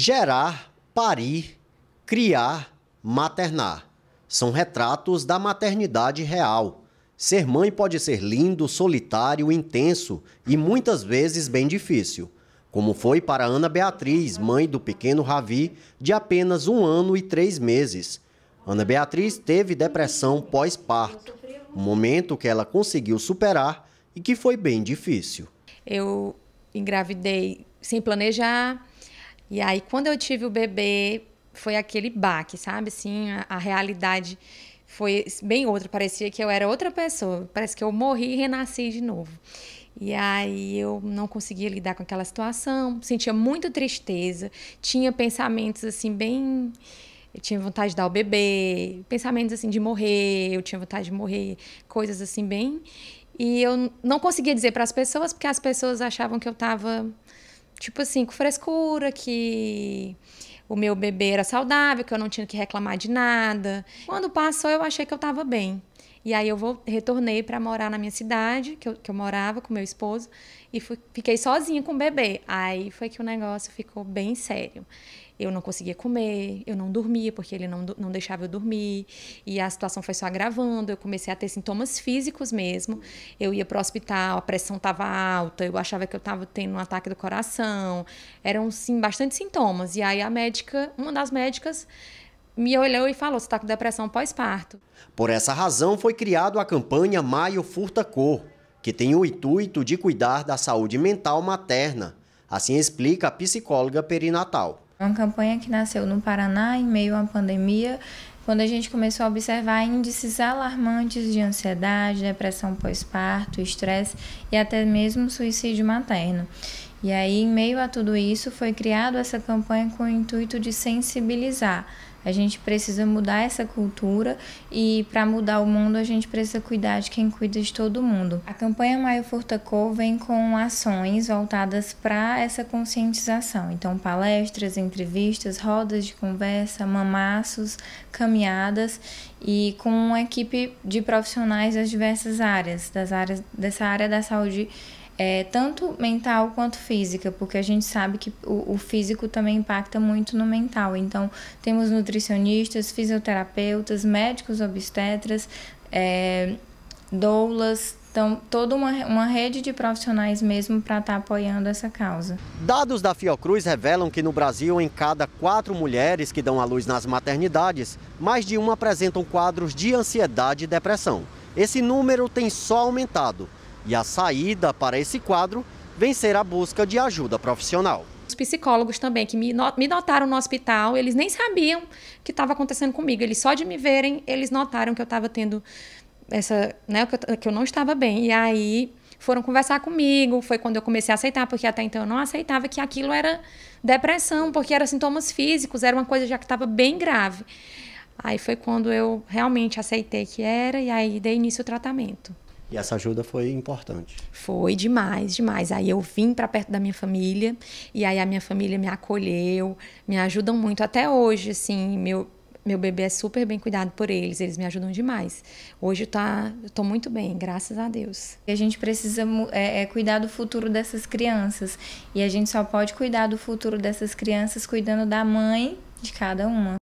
Gerar, parir, criar, maternar. São retratos da maternidade real. Ser mãe pode ser lindo, solitário, intenso e muitas vezes bem difícil. Como foi para Ana Beatriz, mãe do pequeno Ravi, de apenas um ano e três meses. Ana Beatriz teve depressão pós-parto, um momento que ela conseguiu superar e que foi bem difícil. Eu engravidei sem planejar, e aí, quando eu tive o bebê, foi aquele baque, sabe? Assim, a, a realidade foi bem outra. Parecia que eu era outra pessoa. Parece que eu morri e renasci de novo. E aí eu não conseguia lidar com aquela situação, sentia muita tristeza, tinha pensamentos assim bem eu tinha vontade de dar o bebê, pensamentos assim de morrer, eu tinha vontade de morrer, coisas assim bem. E eu não conseguia dizer para as pessoas porque as pessoas achavam que eu estava tipo assim, com frescura, que o meu bebê era saudável, que eu não tinha que reclamar de nada. Quando passou, eu achei que eu estava bem. E aí eu vou, retornei para morar na minha cidade, que eu, que eu morava com meu esposo, e fui, fiquei sozinha com o bebê. Aí foi que o negócio ficou bem sério eu não conseguia comer, eu não dormia porque ele não, não deixava eu dormir, e a situação foi só agravando, eu comecei a ter sintomas físicos mesmo, eu ia para o hospital, a pressão estava alta, eu achava que eu estava tendo um ataque do coração, eram, sim, bastante sintomas, e aí a médica, uma das médicas, me olhou e falou: você está com depressão pós-parto. Por essa razão foi criado a campanha Maio Furta Cor, que tem o intuito de cuidar da saúde mental materna. Assim explica a psicóloga perinatal. Uma campanha que nasceu no Paraná em meio à pandemia, quando a gente começou a observar índices alarmantes de ansiedade, depressão pós-parto, estresse e até mesmo suicídio materno. E aí, em meio a tudo isso, foi criado essa campanha com o intuito de sensibilizar. A gente precisa mudar essa cultura e para mudar o mundo a gente precisa cuidar de quem cuida de todo mundo. A campanha Maio Furtacô vem com ações voltadas para essa conscientização. Então, palestras, entrevistas, rodas de conversa, mamaços, caminhadas e com uma equipe de profissionais das diversas áreas, das áreas dessa área da saúde é, tanto mental quanto física, porque a gente sabe que o, o, físico também impacta muito no mental. Então, temos nutricionistas, fisioterapeutas, médicos obstetras, é, doulas. Então, toda uma, uma rede de profissionais mesmo para estar tá apoiando essa causa. Dados da Fiocruz revelam que no Brasil, em cada quatro mulheres que dão à luz nas maternidades, mais de uma apresentam quadros de ansiedade e depressão. Esse número tem só aumentado e a saída para esse quadro vem ser a busca de ajuda profissional. Os psicólogos também que me, notaram no hospital, eles nem sabiam o que estava acontecendo comigo. Eles só de me verem, eles notaram que eu estava tendo essa, né, que eu não estava bem. E aí foram conversar comigo, foi quando eu comecei a aceitar, porque até então eu não aceitava que aquilo era depressão, porque era sintomas físicos, era uma coisa já que estava bem grave. Aí foi quando eu realmente aceitei que era e aí dei início ao tratamento. E essa ajuda foi importante. Foi demais, demais. Aí eu vim para perto da minha família e aí a minha família me acolheu, me ajudam muito até hoje, assim, meu meu bebê é super bem cuidado por eles, eles me ajudam demais. Hoje tá, eu tô muito bem, graças a Deus. E a gente precisa é, é, cuidar do futuro dessas crianças. E a gente só pode cuidar do futuro dessas crianças cuidando da mãe de cada uma.